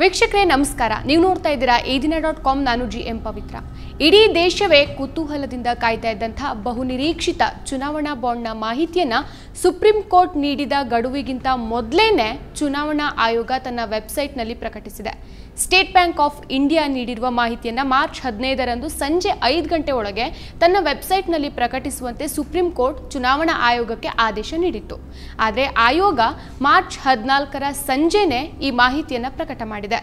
ವೀಕ್ಷಕರೇ ನಮಸ್ಕಾರ ನೀವು ನೋಡ್ತಾ ಇದ್ದೀರಾ ಈ ದಿನ ಡಾಟ್ ಕಾಮ್ ನಾನು ಜಿ ಎಂ ಪವಿತ್ರ ಇಡೀ ದೇಶವೇ ಕುತೂಹಲದಿಂದ ಕಾಯ್ತಾ ಇದ್ದಂತಹ ಬಹುನಿರೀಕ್ಷಿತ ಚುನಾವಣಾ ಬಾಂಡ್ನ ಮಾಹಿತಿಯನ್ನು ಸುಪ್ರೀಂ ಕೋರ್ಟ್ ನೀಡಿದ ಗಡುವಿಗಿಂತ ಮೊದಲೇನೆ ಚುನಾವಣಾ ಆಯೋಗ ತನ್ನ ವೆಬ್ಸೈಟ್ನಲ್ಲಿ ಪ್ರಕಟಿಸಿದೆ ಸ್ಟೇಟ್ ಬ್ಯಾಂಕ್ ಆಫ್ ಇಂಡಿಯಾ ನೀಡಿರುವ ಮಾಹಿತಿಯನ್ನು ಮಾರ್ಚ್ ಹದಿನೈದರಂದು ಸಂಜೆ ಐದು ಗಂಟೆ ಒಳಗೆ ತನ್ನ ವೆಬ್ಸೈಟ್ನಲ್ಲಿ ಪ್ರಕಟಿಸುವಂತೆ ಸುಪ್ರೀಂ ಕೋರ್ಟ್ ಚುನಾವಣಾ ಆಯೋಗಕ್ಕೆ ಆದೇಶ ನೀಡಿತ್ತು ಆದರೆ ಆಯೋಗ ಮಾರ್ಚ್ ಹದಿನಾಲ್ಕರ ಸಂಜೆನೇ ಈ ಮಾಹಿತಿಯನ್ನು ಪ್ರಕಟ ಮಾಡಿದೆ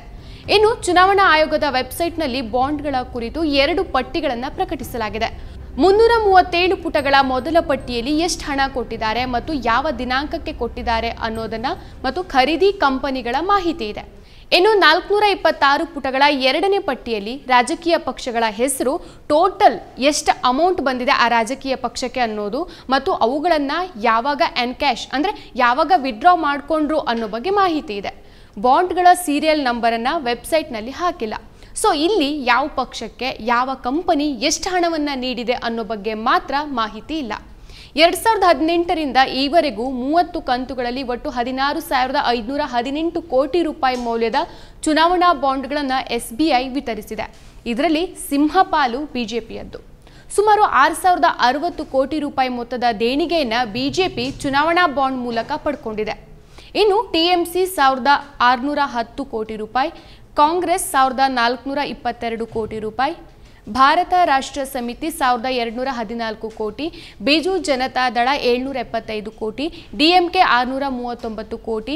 ಇನ್ನು ಚುನಾವಣಾ ಆಯೋಗದ ವೆಬ್ಸೈಟ್ನಲ್ಲಿ ಬಾಂಡ್ಗಳ ಕುರಿತು ಎರಡು ಪಟ್ಟಿಗಳನ್ನು ಪ್ರಕಟಿಸಲಾಗಿದೆ ಮುನ್ನೂರ ಮೂವತ್ತೇಳು ಪುಟಗಳ ಮೊದಲ ಪಟ್ಟಿಯಲ್ಲಿ ಎಷ್ಟು ಹಣ ಕೊಟ್ಟಿದ್ದಾರೆ ಮತ್ತು ಯಾವ ದಿನಾಂಕಕ್ಕೆ ಕೊಟ್ಟಿದ್ದಾರೆ ಅನ್ನೋದನ್ನು ಮತ್ತು ಖರೀದಿ ಕಂಪನಿಗಳ ಮಾಹಿತಿ ಇದೆ ಇನ್ನು ನಾಲ್ಕುನೂರ ಇಪ್ಪತ್ತಾರು ಪುಟಗಳ ಎರಡನೇ ಪಟ್ಟಿಯಲ್ಲಿ ರಾಜಕೀಯ ಪಕ್ಷಗಳ ಹೆಸರು ಟೋಟಲ್ ಎಷ್ಟು ಅಮೌಂಟ್ ಬಂದಿದೆ ಆ ರಾಜಕೀಯ ಪಕ್ಷಕ್ಕೆ ಅನ್ನೋದು ಮತ್ತು ಅವುಗಳನ್ನು ಯಾವಾಗ ಕ್ಯಾಶ್ ಅಂದರೆ ಯಾವಾಗ ವಿಡ್ರಾ ಮಾಡಿಕೊಂಡ್ರು ಅನ್ನೋ ಬಗ್ಗೆ ಮಾಹಿತಿ ಇದೆ ಬಾಂಡ್ಗಳ ಸೀರಿಯಲ್ ನಂಬರನ್ನು ವೆಬ್ಸೈಟ್ನಲ್ಲಿ ಹಾಕಿಲ್ಲ ಸೊ ಇಲ್ಲಿ ಯಾವ ಪಕ್ಷಕ್ಕೆ ಯಾವ ಕಂಪನಿ ಎಷ್ಟು ಹಣವನ್ನು ನೀಡಿದೆ ಅನ್ನೋ ಬಗ್ಗೆ ಮಾತ್ರ ಮಾಹಿತಿ ಇಲ್ಲ ಎರಡ್ ಸಾವಿರದ ಹದಿನೆಂಟರಿಂದ ಈವರೆಗೂ ಮೂವತ್ತು ಕಂತುಗಳಲ್ಲಿ ಒಟ್ಟು ಹದಿನಾರು ಸಾವಿರದ ಐದುನೂರ ಹದಿನೆಂಟು ಕೋಟಿ ರೂಪಾಯಿ ಮೌಲ್ಯದ ಚುನಾವಣಾ ಬಾಂಡ್ಗಳನ್ನು ಎಸ್ಬಿಐ ವಿತರಿಸಿದೆ ಇದರಲ್ಲಿ ಸಿಂಹಪಾಲು ಬಿಜೆಪಿಯದ್ದು ಸುಮಾರು ಆರು ಸಾವಿರದ ಅರವತ್ತು ಕೋಟಿ ರೂಪಾಯಿ ಮೊತ್ತದ ದೇಣಿಗೆಯನ್ನು ಬಿಜೆಪಿ ಚುನಾವಣಾ ಬಾಂಡ್ ಮೂಲಕ ಪಡ್ಕೊಂಡಿದೆ ಇನ್ನು ಟಿಎಂಸಿ ಸಾವಿರದ ಆರುನೂರ ಹತ್ತು ಕೋಟಿ ರೂಪಾಯಿ ಕಾಂಗ್ರೆಸ್ ಸಾವಿರದ ನಾಲ್ಕುನೂರ ಇಪ್ಪತ್ತೆರಡು ಕೋಟಿ ರೂಪಾಯಿ ಭಾರತ ರಾಷ್ಟ್ರ ಸಮಿತಿ ಸಾವಿರದ ಎರಡುನೂರ ಹದಿನಾಲ್ಕು ಕೋಟಿ ಬಿಜು ಜನತಾದಳ ಏಳ್ನೂರ ಎಪ್ಪತ್ತೈದು ಕೋಟಿ ಡಿಎಂಕೆ ಆರುನೂರ ಮೂವತ್ತೊಂಬತ್ತು ಕೋಟಿ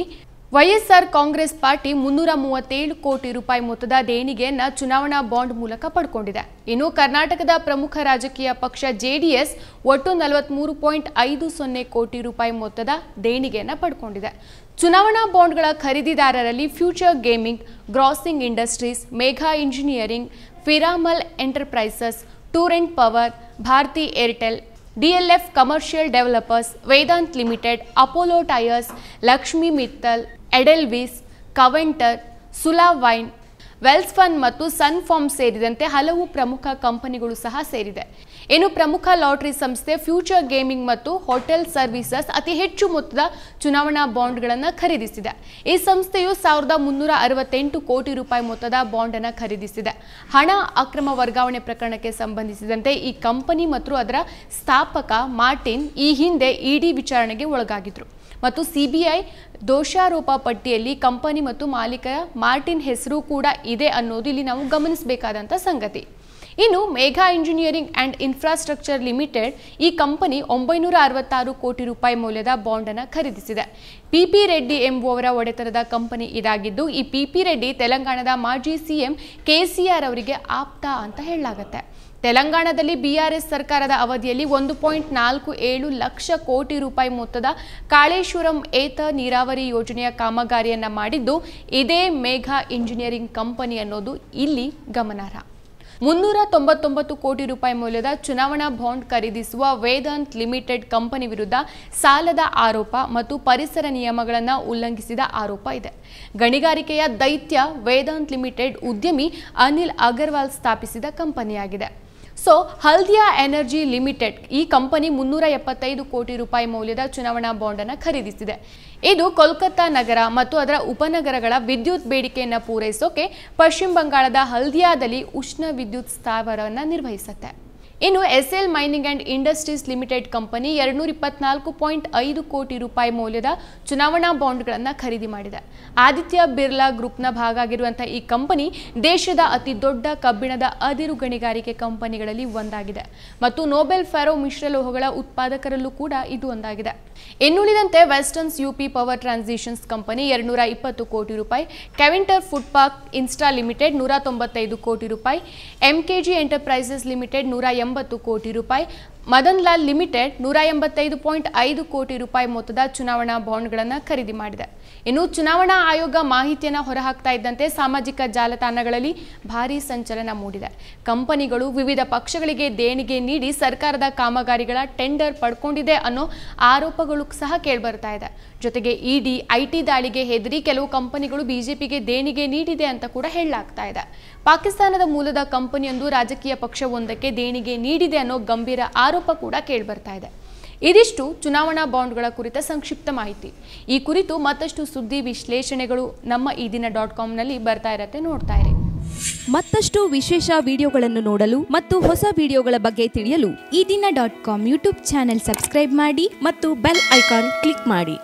ವೈಎಸ್ಆರ್ ಕಾಂಗ್ರೆಸ್ ಪಾರ್ಟಿ ಮುನ್ನೂರ ಮೂವತ್ತೇಳು ಕೋಟಿ ರೂಪಾಯಿ ಮೊತ್ತದ ದೇಣಿಗೆಯನ್ನು ಚುನಾವಣಾ ಬಾಂಡ್ ಮೂಲಕ ಪಡ್ಕೊಂಡಿದೆ ಇನ್ನು ಕರ್ನಾಟಕದ ಪ್ರಮುಖ ರಾಜಕೀಯ ಪಕ್ಷ ಜೆಡಿಎಸ್ ಒಟ್ಟು ನಲವತ್ಮೂರು ಪಾಯಿಂಟ್ ಐದು ಸೊನ್ನೆ ಕೋಟಿ ರೂಪಾಯಿ ಮೊತ್ತದ ದೇಣಿಗೆಯನ್ನು ಪಡ್ಕೊಂಡಿದೆ ಚುನಾವಣಾ ಬಾಂಡ್ಗಳ ಖರೀದಿದಾರರಲ್ಲಿ ಫ್ಯೂಚರ್ ಗೇಮಿಂಗ್ ಗ್ರಾಸಿಂಗ್ industries Megha engineering Piramal enterprises Torrent power Bharti Airtel DLF commercial developers Vedanta limited Apollo tyres Lakshmi Mittal Edelweiss Keventer Sula wine Wells fun ಮತ್ತು ಸನ್ ಫಾರ್ಮ್ ಸೇರಿದಂತೆ ಹಲವು ಪ್ರಮುಖ ಕಂಪನಿಗಳು ಸಹ ಸೇರಿದೆ ಇನ್ನು ಪ್ರಮುಖ ಲಾಟರಿ ಸಂಸ್ಥೆ ಫ್ಯೂಚರ್ ಗೇಮಿಂಗ್ ಮತ್ತು ಹೋಟೆಲ್ ಸರ್ವಿಸಸ್ ಅತಿ ಹೆಚ್ಚು ಮೊತ್ತದ ಚುನಾವಣಾ ಬಾಂಡ್ಗಳನ್ನು ಖರೀದಿಸಿದೆ ಈ ಸಂಸ್ಥೆಯು ಸಾವಿರದ ಮುನ್ನೂರ ಅರವತ್ತೆಂಟು ಕೋಟಿ ರೂಪಾಯಿ ಮೊತ್ತದ ಬಾಂಡ್ ಅನ್ನು ಖರೀದಿಸಿದೆ ಹಣ ಅಕ್ರಮ ವರ್ಗಾವಣೆ ಪ್ರಕರಣಕ್ಕೆ ಸಂಬಂಧಿಸಿದಂತೆ ಈ ಕಂಪನಿ ಮತ್ತು ಅದರ ಸ್ಥಾಪಕ ಮಾರ್ಟಿನ್ ಈ ಹಿಂದೆ ಇಡಿ ವಿಚಾರಣೆಗೆ ಒಳಗಾಗಿದ್ರು ಮತ್ತು ಸಿಬಿಐ ದೋಷಾರೋಪ ಪಟ್ಟಿಯಲ್ಲಿ ಕಂಪನಿ ಮತ್ತು ಮಾಲೀಕ ಮಾರ್ಟಿನ್ ಹೆಸರು ಕೂಡ ಇದೆ ಅನ್ನೋದು ಇಲ್ಲಿ ನಾವು ಗಮನಿಸಬೇಕಾದಂಥ ಸಂಗತಿ ಇನ್ನು Megha engineering and infrastructure limited ಈ ಕಂಪನಿ ಒಂಬೈನೂರ ಅರವತ್ತಾರು ಕೋಟಿ ರೂಪಾಯಿ ಮೌಲ್ಯದ ಬಾಂಡನ್ನು ಖರೀದಿಸಿದೆ ಪಿ ಪಿ ರೆಡ್ಡಿ ಎಂಬುವವರ ಒಡೆತನದ ಕಂಪನಿ ಇದಾಗಿದ್ದು ಈ ಪಿ ಪಿ ರೆಡ್ಡಿ ತೆಲಂಗಾಣದ ಮಾಜಿ ಸಿಎಂ ಕೆ ಸಿ ಅವರಿಗೆ ಆಪ್ತ ಅಂತ ಹೇಳಲಾಗುತ್ತೆ ತೆಲಂಗಾಣದಲ್ಲಿ ಬಿಆರ್ಎಸ್ ಸರ್ಕಾರದ ಅವಧಿಯಲ್ಲಿ ಒಂದು ಪಾಯಿಂಟ್ ನಾಲ್ಕು ಏಳು ಲಕ್ಷ ಕೋಟಿ ರೂಪಾಯಿ ಮೊತ್ತದ ಕಾಳೇಶ್ವರಂ ಏತ ನೀರಾವರಿ ಯೋಜನೆಯ ಕಾಮಗಾರಿಯನ್ನು ಮಾಡಿದ್ದು ಇದೇ ಮೇಘಾ ಇಂಜಿನಿಯರಿಂಗ್ ಕಂಪನಿ ಅನ್ನೋದು ಇಲ್ಲಿ ಗಮನಾರ್ಹ ಮುನ್ನೂರ ತೊಂಬತ್ತೊಂಬತ್ತು ಕೋಟಿ ರೂಪಾಯಿ ಮೌಲ್ಯದ ಚುನಾವಣಾ ಬಾಂಡ್ ಖರೀದಿಸುವ ವೇದಾಂತ್ ಲಿಮಿಟೆಡ್ ಕಂಪನಿ ವಿರುದ್ಧ ಸಾಲದ ಆರೋಪ ಮತ್ತು ಪರಿಸರ ನಿಯಮಗಳನ್ನು ಉಲ್ಲಂಘಿಸಿದ ಆರೋಪ ಇದೆ ಗಣಿಗಾರಿಕೆಯ ದೈತ್ಯ ವೇದಾಂತ್ ಲಿಮಿಟೆಡ್ ಉದ್ಯಮಿ ಅನಿಲ್ ಅಗರ್ವಾಲ್ ಸ್ಥಾಪಿಸಿದ ಕಂಪನಿಯಾಗಿದೆ ಸೊ ಹಲ್ದಿಯಾ ಎನರ್ಜಿ ಲಿಮಿಟೆಡ್ ಈ ಕಂಪನಿ ಮುನ್ನೂರ ಎಪ್ಪತ್ತೈದು ಕೋಟಿ ರೂಪಾಯಿ ಮೌಲ್ಯದ ಚುನಾವಣಾ ಬಾಂಡನ್ನು ಖರೀದಿಸಿದೆ ಇದು ಕೋಲ್ಕತ್ತಾ ನಗರ ಮತ್ತು ಅದರ ಉಪನಗರಗಳ ವಿದ್ಯುತ್ ಬೇಡಿಕೆಯನ್ನು ಪೂರೈಸೋಕೆ ಪಶ್ಚಿಮ ಬಂಗಾಳದ ಹಲ್ದಿಯಾದಲ್ಲಿ ಉಷ್ಣ ವಿದ್ಯುತ್ ಸ್ಥಾವರವನ್ನು ನಿರ್ವಹಿಸುತ್ತೆ ಇನ್ನು SL mining and industries limited company ಎರಡುನೂರ ಇಪ್ಪತ್ನಾಲ್ಕು ಪಾಯಿಂಟ್ ಐದು ಕೋಟಿ ರೂಪಾಯಿ ಮೌಲ್ಯದ ಚುನಾವಣಾ ಬಾಂಡ್ಗಳನ್ನು ಖರೀದಿ ಮಾಡಿದೆ ಆದಿತ್ಯ ಬಿರ್ಲಾ ಗ್ರೂಪ್ನ ಭಾಗ ಆಗಿರುವಂಥ ಈ ಕಂಪನಿ ದೇಶದ ಅತಿ ದೊಡ್ಡ ಕಬ್ಬಿಣದ ಅದಿರು ಗಣಿಗಾರಿಕೆ ಕಂಪನಿಗಳಲ್ಲಿ ಒಂದಾಗಿದೆ ಮತ್ತು ನೋಬೆಲ್ ಫೆರೋ ಮಿಶ್ರಲೋಹಗಳ ಉತ್ಪಾದಕರಲ್ಲೂ ಕೂಡ ಇದು ಒಂದಾಗಿದೆ ಇನ್ನುಳಿದಂತೆ westerns UP power transmissions company ಎರಡುನೂರ ಇಪ್ಪತ್ತು ಕೋಟಿ ರೂಪಾಯಿ ಕೆವಿಂಟರ್ ಫುಡ್ ಪಾರ್ಕ್ ಇನ್ಸ್ಟಾ ಲಿಮಿಟೆಡ್ ನೂರ ತೊಂಬತ್ತೈದು ಕೋಟಿ ರೂಪಾಯಿ ಎಂಕೆಜಿ ಎಂಟರ್ಪ್ರೈಸಸ್ ಲಿಮಿಟೆಡ್ ನೂರ ಎಂಬತ್ತು ಕೋಟಿ ರೂಪಾಯಿ ಮದನ್ ಲಾಲ್ ಲಿಮಿಟೆಡ್ ನೂರ ಎಂಬತ್ತೈದು ಪಾಯಿಂಟ್ ಐದು ಕೋಟಿ ರೂಪಾಯಿ ಮೊತ್ತದ ಚುನಾವಣಾ ಬಾಂಡ್ಗಳನ್ನು ಖರೀದಿ ಮಾಡಿದೆ ಇನ್ನು ಚುನಾವಣಾ ಆಯೋಗ ಮಾಹಿತಿಯನ್ನು ಹೊರಹಾಕ್ತಾ ಇದ್ದಂತೆ ಸಾಮಾಜಿಕ ಜಾಲತಾಣಗಳಲ್ಲಿ ಭಾರೀ ಸಂಚಲನ ಮೂಡಿದೆ ಕಂಪನಿಗಳು ವಿವಿಧ ಪಕ್ಷಗಳಿಗೆ ದೇಣಿಗೆ ನೀಡಿ ಸರ್ಕಾರದ ಕಾಮಗಾರಿಗಳ ಟೆಂಡರ್ ಪಡ್ಕೊಂಡಿದೆ ಅನ್ನೋ ಆರೋಪಗಳು ಸಹ ಕೇಳಿಬರ್ತಾ ಇದೆ ಜೊತೆಗೆ ಇಡಿ ಐಟಿ ದಾಳಿಗೆ ಹೆದರಿ ಕೆಲವು ಕಂಪನಿಗಳು ಬಿಜೆಪಿಗೆ ದೇಣಿಗೆ ನೀಡಿದೆ ಅಂತ ಕೂಡ ಹೇಳಲಾಗ್ತಾ ಇದೆ ಪಾಕಿಸ್ತಾನದ ಮೂಲದ ಕಂಪನಿಯೊಂದು ರಾಜಕೀಯ ಪಕ್ಷವೊಂದಕ್ಕೆ ದೇಣಿಗೆ ನೀಡಿದೆ ಅನ್ನೋ ಗಂಭೀರ ಆರೋಪ ಕೂಡ ಬರ್ತಾ ಇದೆ ಇದಿಷ್ಟು ಚುನಾವಣಾ ಬಾಂಡ್ಗಳ ಕುರಿತ ಸಂಕ್ಷಿಪ್ತ ಮಾಹಿತಿ ಈ ಕುರಿತು ಮತ್ತಷ್ಟು ಸುದ್ದಿ ವಿಶ್ಲೇಷಣೆಗಳು ನಮ್ಮ ಈ ದಿನ ಡಾಟ್ ಕಾಮ್ನಲ್ಲಿ ಬರ್ತಾ ಇರತ್ತೆ ನೋಡ್ತಾ ಇರಿ ಮತ್ತಷ್ಟು ವಿಶೇಷ ವಿಡಿಯೋಗಳನ್ನು ನೋಡಲು ಮತ್ತು ಹೊಸ ವಿಡಿಯೋಗಳ ಬಗ್ಗೆ ತಿಳಿಯಲು Ee Dina dot com YouTube channel subscribe ಮಾಡಿ ಮತ್ತು ಬೆಲ್ ಐಕಾನ್ ಕ್ಲಿಕ್ ಮಾಡಿ